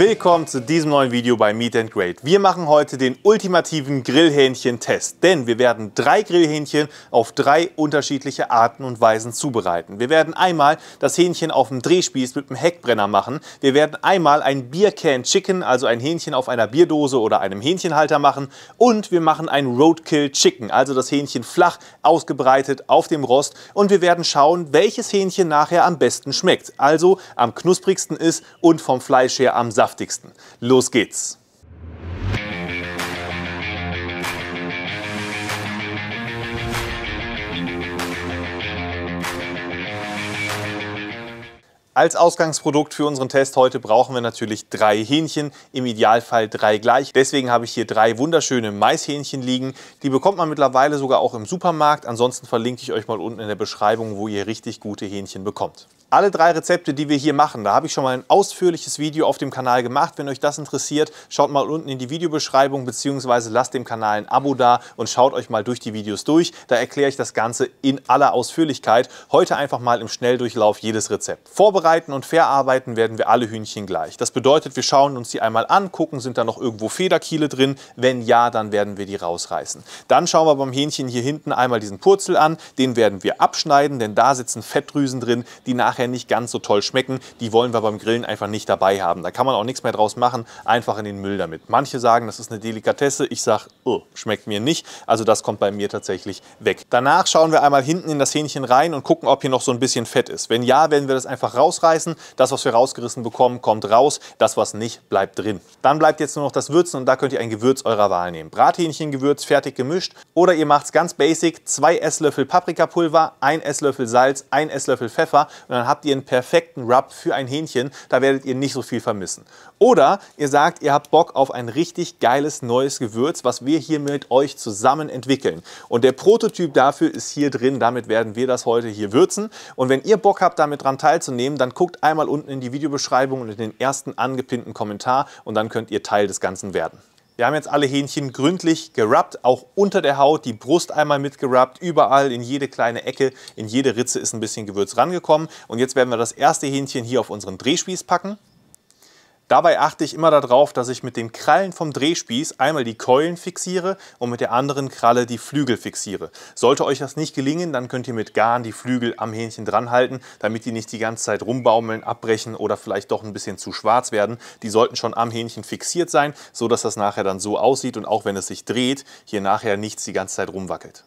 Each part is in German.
Willkommen zu diesem neuen Video bei Meat and Grade. Wir machen heute den ultimativen Grillhähnchen-Test, denn wir werden drei Grillhähnchen auf drei unterschiedliche Arten und Weisen zubereiten. Wir werden einmal das Hähnchen auf dem Drehspieß mit dem Heckbrenner machen. Wir werden einmal ein Biercan Chicken, also ein Hähnchen auf einer Bierdose oder einem Hähnchenhalter machen. Und wir machen ein Roadkill Chicken, also das Hähnchen flach, ausgebreitet auf dem Rost. Und wir werden schauen, welches Hähnchen nachher am besten schmeckt, also am knusprigsten ist und vom Fleisch her am Saft saftigsten. Los geht's! Als Ausgangsprodukt für unseren Test heute brauchen wir natürlich drei Hähnchen, im Idealfall drei gleich. Deswegen habe ich hier drei wunderschöne Maishähnchen liegen. Die bekommt man mittlerweile sogar auch im Supermarkt. Ansonsten verlinke ich euch mal unten in der Beschreibung, wo ihr richtig gute Hähnchen bekommt. Alle drei Rezepte, die wir hier machen, da habe ich schon mal ein ausführliches Video auf dem Kanal gemacht. Wenn euch das interessiert, schaut mal unten in die Videobeschreibung bzw. lasst dem Kanal ein Abo da und schaut euch mal durch die Videos durch. Da erkläre ich das Ganze in aller Ausführlichkeit. Heute einfach mal im Schnelldurchlauf jedes Rezept. Vorbereitet Zubereiten und Verarbeiten werden wir alle Hühnchen gleich. Das bedeutet, wir schauen uns die einmal an, gucken, sind da noch irgendwo Federkiele drin? Wenn ja, dann werden wir die rausreißen. Dann schauen wir beim Hähnchen hier hinten einmal diesen Purzel an. Den werden wir abschneiden, denn da sitzen Fettdrüsen drin, die nachher nicht ganz so toll schmecken. Die wollen wir beim Grillen einfach nicht dabei haben. Da kann man auch nichts mehr draus machen, einfach in den Müll damit. Manche sagen, das ist eine Delikatesse. Ich sage, oh, schmeckt mir nicht. Also das kommt bei mir tatsächlich weg. Danach schauen wir einmal hinten in das Hähnchen rein und gucken, ob hier noch so ein bisschen Fett ist. Wenn ja, werden wir das einfach raus rausreißen. Das, was wir rausgerissen bekommen, kommt raus. Das, was nicht, bleibt drin. Dann bleibt jetzt nur noch das Würzen und da könnt ihr ein Gewürz eurer Wahl nehmen. Brathähnchengewürz, fertig gemischt. Oder ihr macht es ganz basic, zwei Esslöffel Paprikapulver, ein Esslöffel Salz, ein Esslöffel Pfeffer und dann habt ihr einen perfekten Rub für ein Hähnchen. Da werdet ihr nicht so viel vermissen. Oder ihr sagt, ihr habt Bock auf ein richtig geiles neues Gewürz, was wir hier mit euch zusammen entwickeln. Und der Prototyp dafür ist hier drin. Damit werden wir das heute hier würzen. Und wenn ihr Bock habt, damit dran teilzunehmen, dann guckt einmal unten in die Videobeschreibung und in den ersten angepinnten Kommentar und dann könnt ihr Teil des Ganzen werden. Wir haben jetzt alle Hähnchen gründlich gerubbt, auch unter der Haut, die Brust einmal mitgerubbt, überall in jede kleine Ecke, in jede Ritze ist ein bisschen Gewürz rangekommen. Und jetzt werden wir das erste Hähnchen hier auf unseren Drehspieß packen. Dabei achte ich immer darauf, dass ich mit den Krallen vom Drehspieß einmal die Keulen fixiere und mit der anderen Kralle die Flügel fixiere. Sollte euch das nicht gelingen, dann könnt ihr mit Garn die Flügel am Hähnchen dran halten, damit die nicht die ganze Zeit rumbaumeln, abbrechen oder vielleicht doch ein bisschen zu schwarz werden. Die sollten schon am Hähnchen fixiert sein, sodass das nachher dann so aussieht und auch wenn es sich dreht, hier nachher nichts die ganze Zeit rumwackelt.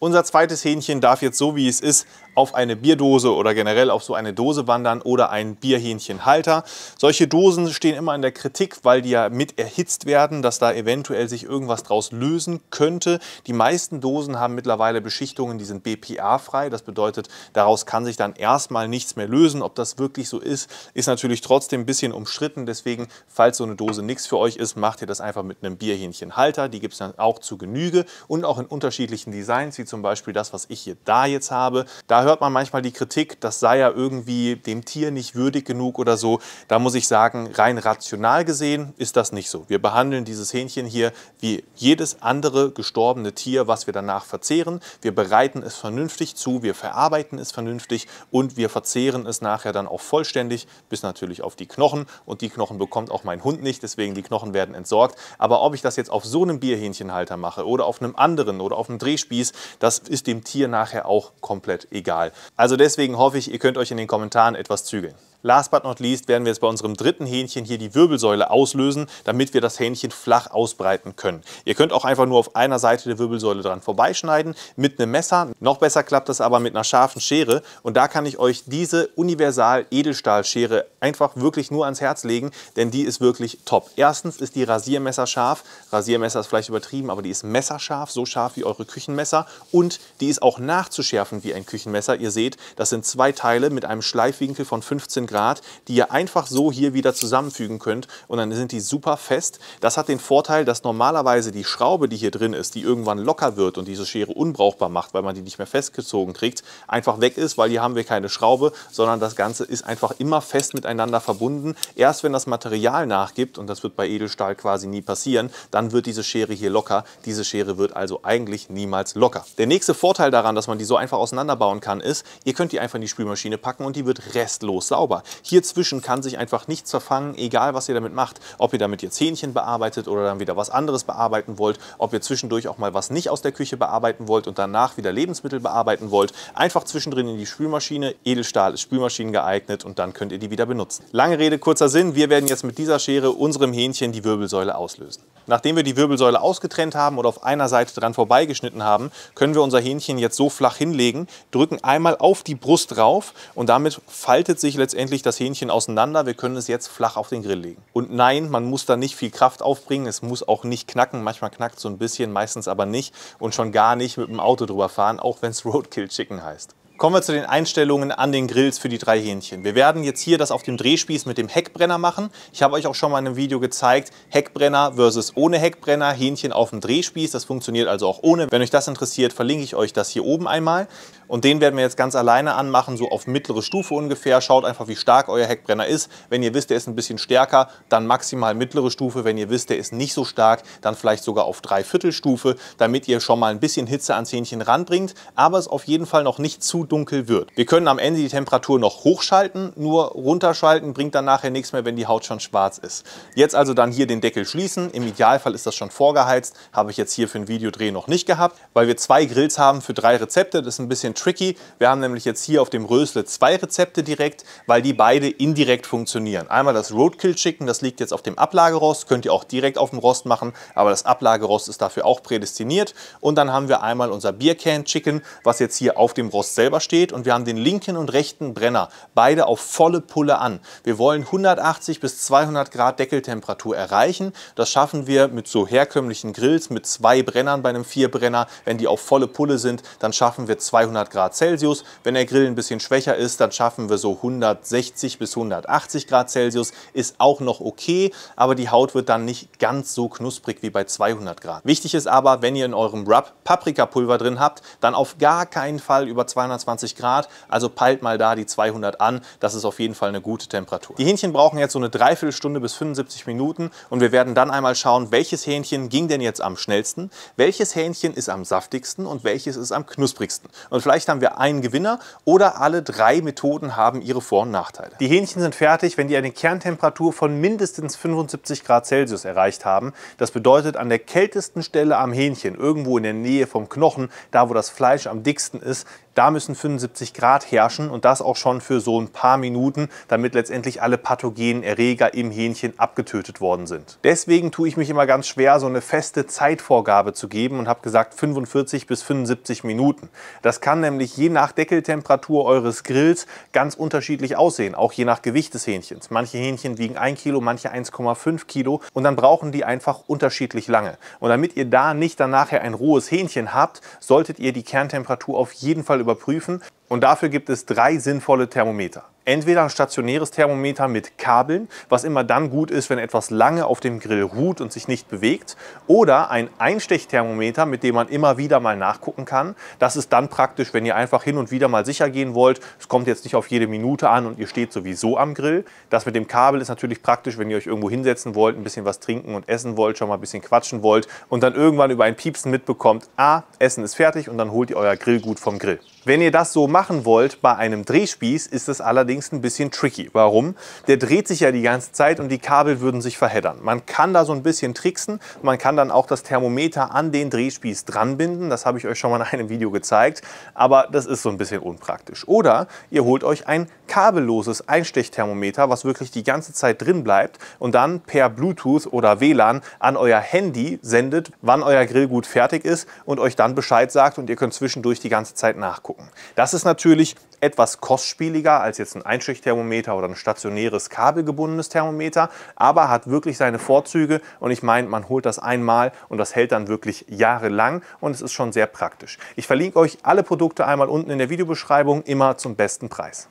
Unser zweites Hähnchen darf jetzt so wie es ist auf eine Bierdose oder generell auf so eine Dose wandern oder einen Bierhähnchenhalter. Solche Dosen stehen immer in der Kritik, weil die ja mit erhitzt werden, dass da eventuell sich irgendwas draus lösen könnte. Die meisten Dosen haben mittlerweile Beschichtungen, die sind BPA-frei. Das bedeutet, daraus kann sich dann erstmal nichts mehr lösen. Ob das wirklich so ist, ist natürlich trotzdem ein bisschen umstritten. Deswegen, falls so eine Dose nichts für euch ist, macht ihr das einfach mit einem Bierhähnchenhalter. Die gibt es dann auch zu Genüge und auch in unterschiedlichen Designs, wie zum Beispiel das, was ich hier da jetzt habe. Da hört man manchmal die Kritik, das sei ja irgendwie dem Tier nicht würdig genug oder so. Da muss ich sagen, rein rational gesehen ist das nicht so. Wir behandeln dieses Hähnchen hier wie jedes andere gestorbene Tier, was wir danach verzehren. Wir bereiten es vernünftig zu, wir verarbeiten es vernünftig und wir verzehren es nachher dann auch vollständig, bis natürlich auf die Knochen. Und die Knochen bekommt auch mein Hund nicht, deswegen die Knochen werden entsorgt. Aber ob ich das jetzt auf so einem Bierhähnchenhalter mache oder auf einem anderen oder auf einem Drehspieß, das ist dem Tier nachher auch komplett egal egal. Also deswegen hoffe ich, ihr könnt euch in den Kommentaren etwas zügeln. Last but not least werden wir jetzt bei unserem dritten Hähnchen hier die Wirbelsäule auslösen, damit wir das Hähnchen flach ausbreiten können. Ihr könnt auch einfach nur auf einer Seite der Wirbelsäule dran vorbeischneiden mit einem Messer. Noch besser klappt das aber mit einer scharfen Schere und da kann ich euch diese Universal Edelstahlschere einfach wirklich nur ans Herz legen, denn die ist wirklich top. Erstens ist die Rasiermesser scharf. Rasiermesser ist vielleicht übertrieben, aber die ist messerscharf, so scharf wie eure Küchenmesser und die ist auch nachzuschärfen wie ein Küchenmesser. Ihr seht, das sind zwei Teile mit einem Schleifwinkel von 15 Grad Grad, die ihr einfach so hier wieder zusammenfügen könnt und dann sind die super fest. Das hat den Vorteil, dass normalerweise die Schraube, die hier drin ist, die irgendwann locker wird und diese Schere unbrauchbar macht, weil man die nicht mehr festgezogen kriegt, einfach weg ist, weil hier haben wir keine Schraube, sondern das Ganze ist einfach immer fest miteinander verbunden. Erst wenn das Material nachgibt, und das wird bei Edelstahl quasi nie passieren, dann wird diese Schere hier locker. Diese Schere wird also eigentlich niemals locker. Der nächste Vorteil daran, dass man die so einfach auseinanderbauen kann, ist, ihr könnt die einfach in die Spülmaschine packen und die wird restlos sauber. Hier zwischen kann sich einfach nichts verfangen, egal was ihr damit macht. Ob ihr damit jetzt Hähnchen bearbeitet oder dann wieder was anderes bearbeiten wollt, ob ihr zwischendurch auch mal was nicht aus der Küche bearbeiten wollt und danach wieder Lebensmittel bearbeiten wollt, einfach zwischendrin in die Spülmaschine. Edelstahl ist Spülmaschinen geeignet und dann könnt ihr die wieder benutzen. Lange Rede, kurzer Sinn. Wir werden jetzt mit dieser Schere unserem Hähnchen die Wirbelsäule auslösen. Nachdem wir die Wirbelsäule ausgetrennt haben oder auf einer Seite dran vorbeigeschnitten haben, können wir unser Hähnchen jetzt so flach hinlegen, drücken einmal auf die Brust drauf und damit faltet sich letztendlich endlich das Hähnchen auseinander, wir können es jetzt flach auf den Grill legen. Und nein, man muss da nicht viel Kraft aufbringen, es muss auch nicht knacken, manchmal knackt es so ein bisschen, meistens aber nicht und schon gar nicht mit dem Auto drüber fahren, auch wenn es Roadkill Chicken heißt. Kommen wir zu den Einstellungen an den Grills für die drei Hähnchen. Wir werden jetzt hier das auf dem Drehspieß mit dem Heckbrenner machen. Ich habe euch auch schon mal in einem Video gezeigt, Heckbrenner versus ohne Heckbrenner, Hähnchen auf dem Drehspieß. Das funktioniert also auch ohne. Wenn euch das interessiert, verlinke ich euch das hier oben einmal. Und den werden wir jetzt ganz alleine anmachen, so auf mittlere Stufe ungefähr. Schaut einfach, wie stark euer Heckbrenner ist. Wenn ihr wisst, der ist ein bisschen stärker, dann maximal mittlere Stufe. Wenn ihr wisst, der ist nicht so stark, dann vielleicht sogar auf Dreiviertelstufe, damit ihr schon mal ein bisschen Hitze ans Hähnchen ranbringt, aber es auf jeden Fall noch nicht zu dunkel wird. Wir können am Ende die Temperatur noch hochschalten, nur runterschalten bringt dann nachher nichts mehr, wenn die Haut schon schwarz ist. Jetzt also dann hier den Deckel schließen. Im Idealfall ist das schon vorgeheizt, habe ich jetzt hier für ein Videodreh noch nicht gehabt, weil wir zwei Grills haben für drei Rezepte. Das ist ein bisschen bisschen tricky. Wir haben nämlich jetzt hier auf dem Rösle zwei Rezepte direkt, weil die beide indirekt funktionieren. Einmal das Roadkill Chicken, das liegt jetzt auf dem Ablagerost, könnt ihr auch direkt auf dem Rost machen, aber das Ablagerost ist dafür auch prädestiniert. Und dann haben wir einmal unser Beer Can Chicken, was jetzt hier auf dem Rost selber steht. Und wir haben den linken und rechten Brenner, beide auf volle Pulle an. Wir wollen 180 bis 200 Grad Deckeltemperatur erreichen. Das schaffen wir mit so herkömmlichen Grills, mit zwei Brennern bei einem Vierbrenner. Wenn die auf volle Pulle sind, dann schaffen wir 200 100 Grad Celsius. Wenn der Grill ein bisschen schwächer ist, dann schaffen wir so 160 bis 180 Grad Celsius. Ist auch noch okay, aber die Haut wird dann nicht ganz so knusprig wie bei 200 Grad. Wichtig ist aber, wenn ihr in eurem Rub Paprikapulver drin habt, dann auf gar keinen Fall über 220 Grad. Also peilt mal da die 200 an. Das ist auf jeden Fall eine gute Temperatur. Die Hähnchen brauchen jetzt so eine Dreiviertelstunde bis 75 Minuten und wir werden dann einmal schauen, welches Hähnchen ging denn jetzt am schnellsten, welches Hähnchen ist am saftigsten und welches ist am knusprigsten. Und vielleicht Vielleicht haben wir einen Gewinner oder alle drei Methoden haben ihre Vor- und Nachteile. Die Hähnchen sind fertig, wenn die eine Kerntemperatur von mindestens 75 Grad Celsius erreicht haben. Das bedeutet an der kältesten Stelle am Hähnchen, irgendwo in der Nähe vom Knochen, da wo das Fleisch am dicksten ist, da müssen 75 Grad herrschen und das auch schon für so ein paar Minuten, damit letztendlich alle pathogenen Erreger im Hähnchen abgetötet worden sind. Deswegen tue ich mich immer ganz schwer, so eine feste Zeitvorgabe zu geben und habe gesagt 45 bis 75 Minuten. Das kann nämlich je nach Deckeltemperatur eures Grills ganz unterschiedlich aussehen, auch je nach Gewicht des Hähnchens. Manche Hähnchen wiegen 1 Kilo, manche 1,5 Kilo und dann brauchen die einfach unterschiedlich lange. Und damit ihr da nicht dann nachher ein rohes Hähnchen habt, solltet ihr die Kerntemperatur auf jeden Fall überprüfen. Und dafür gibt es drei sinnvolle Thermometer. Entweder ein stationäres Thermometer mit Kabeln, was immer dann gut ist, wenn etwas lange auf dem Grill ruht und sich nicht bewegt, oder ein Einstechthermometer, mit dem man immer wieder mal nachgucken kann. Das ist dann praktisch, wenn ihr einfach hin und wieder mal sicher gehen wollt, es kommt jetzt nicht auf jede Minute an und ihr steht sowieso am Grill. Das mit dem Kabel ist natürlich praktisch, wenn ihr euch irgendwo hinsetzen wollt, ein bisschen was trinken und essen wollt, schon mal ein bisschen quatschen wollt und dann irgendwann über ein Piepsen mitbekommt, ah, Essen ist fertig und dann holt ihr euer Grill gut vom Grill. Wenn ihr das so machen wollt bei einem Drehspieß, ist es allerdings ein bisschen tricky. Warum? Der dreht sich ja die ganze Zeit und die Kabel würden sich verheddern. Man kann da so ein bisschen tricksen. Man kann dann auch das Thermometer an den Drehspieß dranbinden. Das habe ich euch schon mal in einem Video gezeigt. Aber das ist so ein bisschen unpraktisch. Oder ihr holt euch ein kabelloses Einstechthermometer, was wirklich die ganze Zeit drin bleibt und dann per Bluetooth oder WLAN an euer Handy sendet, wann euer Grill gut fertig ist und euch dann Bescheid sagt und ihr könnt zwischendurch die ganze Zeit nachgucken. Das ist natürlich etwas kostspieliger als jetzt ein Einschichtthermometer oder ein stationäres kabelgebundenes Thermometer, aber hat wirklich seine Vorzüge und ich meine, man holt das einmal und das hält dann wirklich jahrelang und es ist schon sehr praktisch. Ich verlinke euch alle Produkte einmal unten in der Videobeschreibung, immer zum besten Preis.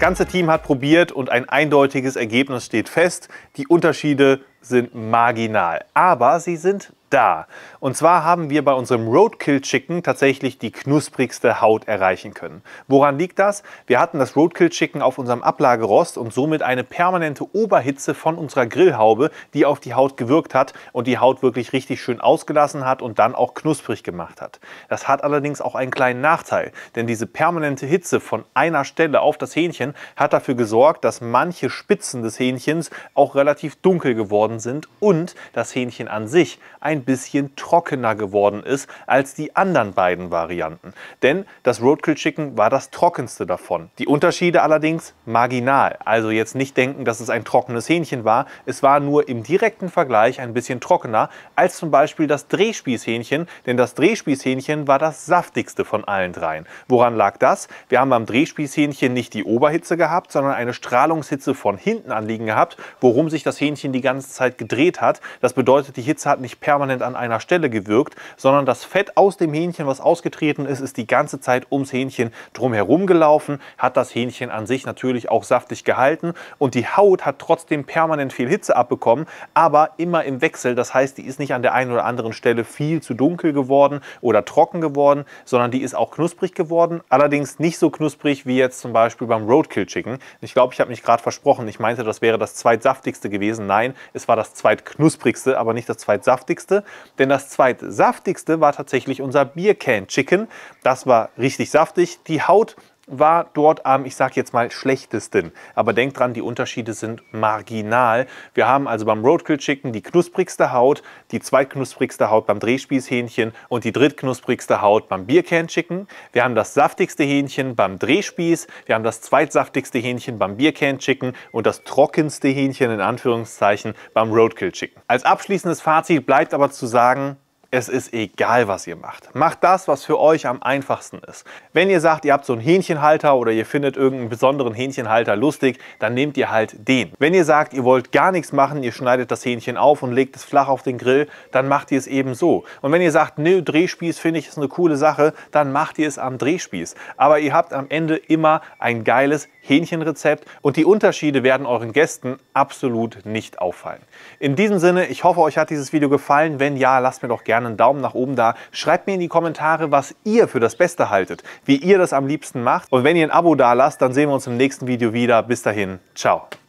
ganze Team hat probiert und ein eindeutiges Ergebnis steht fest. Die Unterschiede sind marginal, aber sie sind da. Und zwar haben wir bei unserem Roadkill Chicken tatsächlich die knusprigste Haut erreichen können. Woran liegt das? Wir hatten das Roadkill Chicken auf unserem Ablagerost und somit eine permanente Oberhitze von unserer Grillhaube, die auf die Haut gewirkt hat und die Haut wirklich richtig schön ausgelassen hat und dann auch knusprig gemacht hat. Das hat allerdings auch einen kleinen Nachteil, denn diese permanente Hitze von einer Stelle auf das Hähnchen hat dafür gesorgt, dass manche Spitzen des Hähnchens auch relativ dunkel geworden sind und das Hähnchen an sich ein ein bisschen trockener geworden ist als die anderen beiden Varianten. Denn das Roadkill Chicken war das trockenste davon. Die Unterschiede allerdings marginal. Also jetzt nicht denken, dass es ein trockenes Hähnchen war. Es war nur im direkten Vergleich ein bisschen trockener als zum Beispiel das Drehspießhähnchen, denn das Drehspießhähnchen war das saftigste von allen dreien. Woran lag das? Wir haben beim Drehspießhähnchen nicht die Oberhitze gehabt, sondern eine Strahlungshitze von hinten anliegen gehabt, worum sich das Hähnchen die ganze Zeit gedreht hat. Das bedeutet, die Hitze hat nicht permanent permanent an einer Stelle gewirkt, sondern das Fett aus dem Hähnchen, was ausgetreten ist, ist die ganze Zeit ums Hähnchen drumherum gelaufen, hat das Hähnchen an sich natürlich auch saftig gehalten und die Haut hat trotzdem permanent viel Hitze abbekommen, aber immer im Wechsel. Das heißt, die ist nicht an der einen oder anderen Stelle viel zu dunkel geworden oder trocken geworden, sondern die ist auch knusprig geworden. Allerdings nicht so knusprig wie jetzt zum Beispiel beim Roadkill Chicken. Ich glaube, ich habe mich gerade versprochen. Ich meinte, das wäre das zweitsaftigste gewesen. Nein, es war das zweitknusprigste, aber nicht das zweitsaftigste denn das zweitsaftigste war tatsächlich unser Beer Can Chicken. Das war richtig saftig. Die Haut war dort am, ich sage jetzt mal, schlechtesten. Aber denkt dran, die Unterschiede sind marginal. Wir haben also beim Roadkill Chicken die knusprigste Haut, die zweitknusprigste Haut beim Drehspießhähnchen und die drittknusprigste Haut beim Biercan Chicken. Wir haben das saftigste Hähnchen beim Drehspieß, wir haben das zweitsaftigste Hähnchen beim Biercan Chicken und das trockenste Hähnchen in Anführungszeichen beim Roadkill Chicken. Als abschließendes Fazit bleibt aber zu sagen, es ist egal, was ihr macht. Macht das, was für euch am einfachsten ist. Wenn ihr sagt, ihr habt so einen Hähnchenhalter oder ihr findet irgendeinen besonderen Hähnchenhalter lustig, dann nehmt ihr halt den. Wenn ihr sagt, ihr wollt gar nichts machen, ihr schneidet das Hähnchen auf und legt es flach auf den Grill, dann macht ihr es eben so. Und wenn ihr sagt, nö, Drehspieß finde ich ist eine coole Sache, dann macht ihr es am Drehspieß. Aber ihr habt am Ende immer ein geiles Hähnchenrezept und die Unterschiede werden euren Gästen absolut nicht auffallen. In diesem Sinne, ich hoffe, euch hat dieses Video gefallen. Wenn ja, lasst mir doch gerne einen Daumen nach oben da. Schreibt mir in die Kommentare, was ihr für das Beste haltet, wie ihr das am liebsten macht. Und wenn ihr ein Abo da lasst, dann sehen wir uns im nächsten Video wieder. Bis dahin, ciao.